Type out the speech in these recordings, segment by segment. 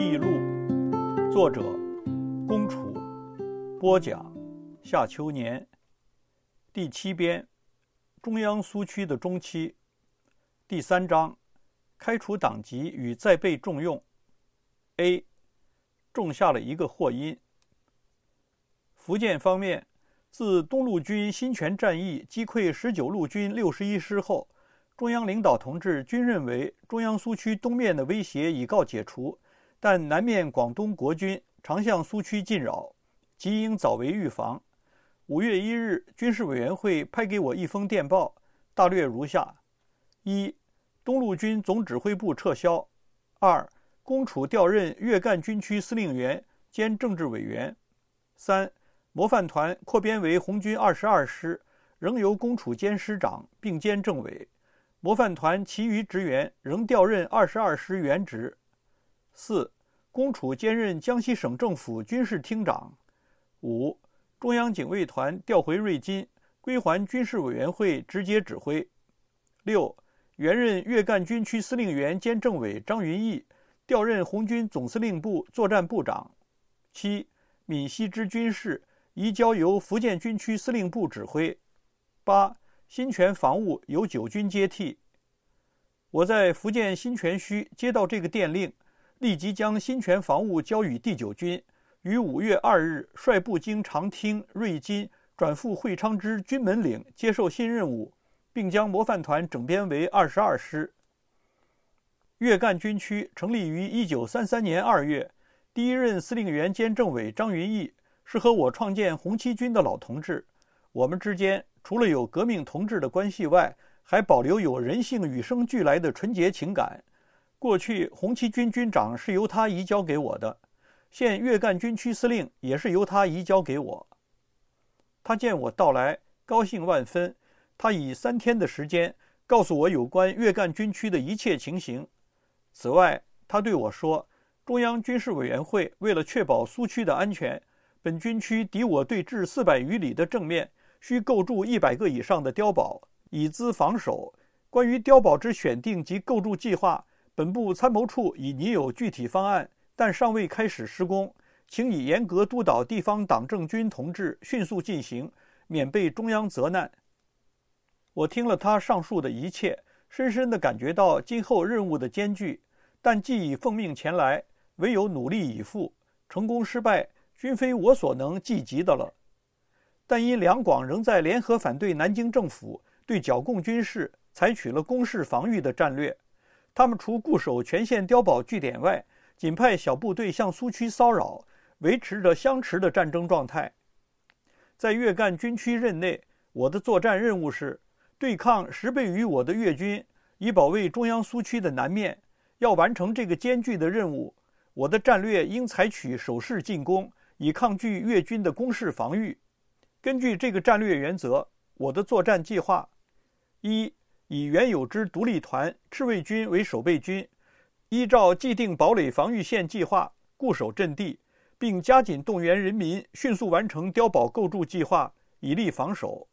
《异路》，作者：龚楚，播讲：夏秋年，第七编：中央苏区的中期，第三章：开除党籍与再被重用。A，种下了一个祸因。福建方面，自东路军新泉战役击溃十九路军六十一师后，中央领导同志均认为中央苏区东面的威胁已告解除。但南面广东国军常向苏区进扰，即应早为预防。五月一日，军事委员会拍给我一封电报，大略如下：一、东路军总指挥部撤销；二、公楚调任粤赣军区司令员兼政治委员；三、模范团扩编为红军二十二师，仍由公楚兼师长并兼政委；模范团其余职员仍调任二十二师原职。四、龚楚兼任江西省政府军事厅长；五、中央警卫团调回瑞金，归还军事委员会直接指挥；六、原任粤赣军区司令员兼政委张云逸调任红军总司令部作战部长；七、闽西之军事移交由福建军区司令部指挥；八、新泉防务由九军接替。我在福建新泉区接到这个电令。立即将新泉防务交予第九军，于五月二日率部经长汀、瑞金，转赴会昌之军门岭接受新任务，并将模范团整编为二十二师。粤赣军区成立于一九三三年二月，第一任司令员兼政委张云逸是和我创建红七军的老同志，我们之间除了有革命同志的关系外，还保留有人性与生俱来的纯洁情感。过去，红七军军长是由他移交给我的，现粤赣军区司令也是由他移交给我。他见我到来，高兴万分。他以三天的时间，告诉我有关粤赣军区的一切情形。此外，他对我说，中央军事委员会为了确保苏区的安全，本军区敌我对峙四百余里的正面，需构筑一百个以上的碉堡，以资防守。关于碉堡之选定及构筑计划。本部参谋处已拟有具体方案，但尚未开始施工，请你严格督导地方党政军同志迅速进行，免被中央责难。我听了他上述的一切，深深地感觉到今后任务的艰巨，但既已奉命前来，唯有努力以赴，成功失败均非我所能计及的了。但因两广仍在联合反对南京政府，对剿共军事采取了攻势防御的战略。他们除固守全线碉堡据点外，仅派小部队向苏区骚扰，维持着相持的战争状态。在粤赣军区任内，我的作战任务是对抗十倍于我的粤军，以保卫中央苏区的南面。要完成这个艰巨的任务，我的战略应采取守势进攻，以抗拒粤军的攻势防御。根据这个战略原则，我的作战计划一。以原有之独立团、赤卫军为守备军，依照既定堡垒防御线计划固守阵地，并加紧动员人民，迅速完成碉堡构筑计划，以立防守。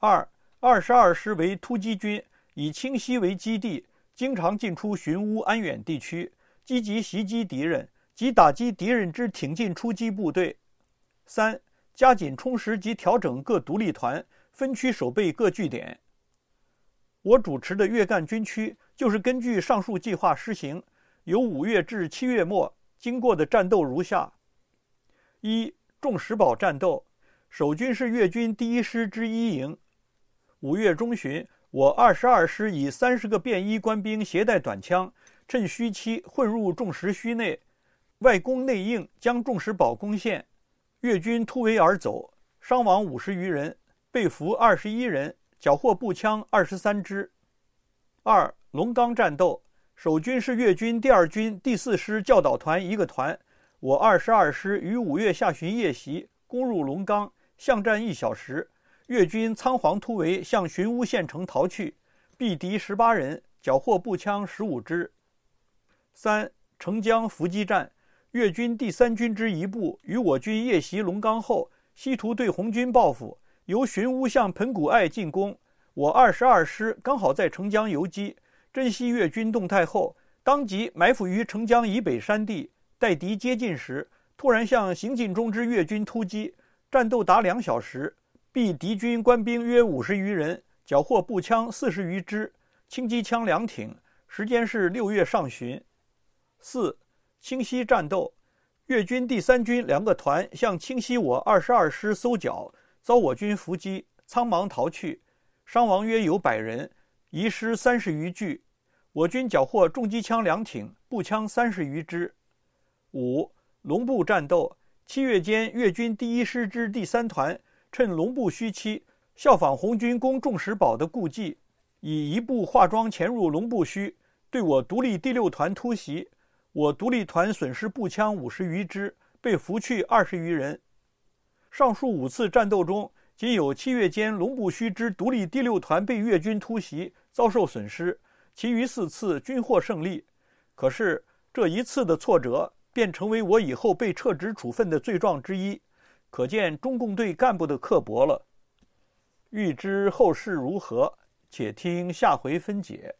二二十二师为突击军，以清溪为基地，经常进出寻乌、安远地区，积极袭击敌人及打击敌人之挺进出击部队。三加紧充实及调整各独立团、分区守备各据点。我主持的粤赣军区就是根据上述计划施行。由五月至七月末经过的战斗如下：一、重石堡战斗，守军是粤军第一师之一营。五月中旬，我二十二师以三十个便衣官兵携带短枪，趁虚期混入重石墟内，外攻内应，将重石堡攻陷。粤军突围而走，伤亡五十余人，被俘二十一人。缴获步枪二十三支。二龙冈战斗，守军是越军第二军第四师教导团一个团，我二十二师于五月下旬夜袭，攻入龙冈，巷战一小时，越军仓皇突围，向寻乌县城逃去，毙敌十八人，缴获步枪十五支。三澄江伏击战，越军第三军之一部与我军夜袭龙冈后，企图对红军报复。由寻乌向盆谷隘进攻，我二十二师刚好在澄江游击，珍惜越军动态后，当即埋伏于澄江以北山地，待敌接近时，突然向行进中之越军突击，战斗达两小时，毙敌军官兵约五十余人，缴获步枪四十余支、轻机枪两挺。时间是六月上旬。四清溪战斗，越军第三军两个团向清溪我二十二师搜剿。遭我军伏击，仓忙逃去，伤亡约有百人，遗失三十余具。我军缴获重机枪两挺，步枪三十余支。五龙部战斗，七月间，越军第一师之第三团趁龙部虚期，效仿红军攻众石堡的故伎，以一部化妆潜入龙部虚，对我独立第六团突袭。我独立团损失步枪五十余支，被俘去二十余人。上述五次战斗中，仅有七月间龙布虚之独立第六团被越军突袭，遭受损失；其余四次均获胜利。可是这一次的挫折，便成为我以后被撤职处分的罪状之一。可见中共对干部的刻薄了。欲知后事如何，且听下回分解。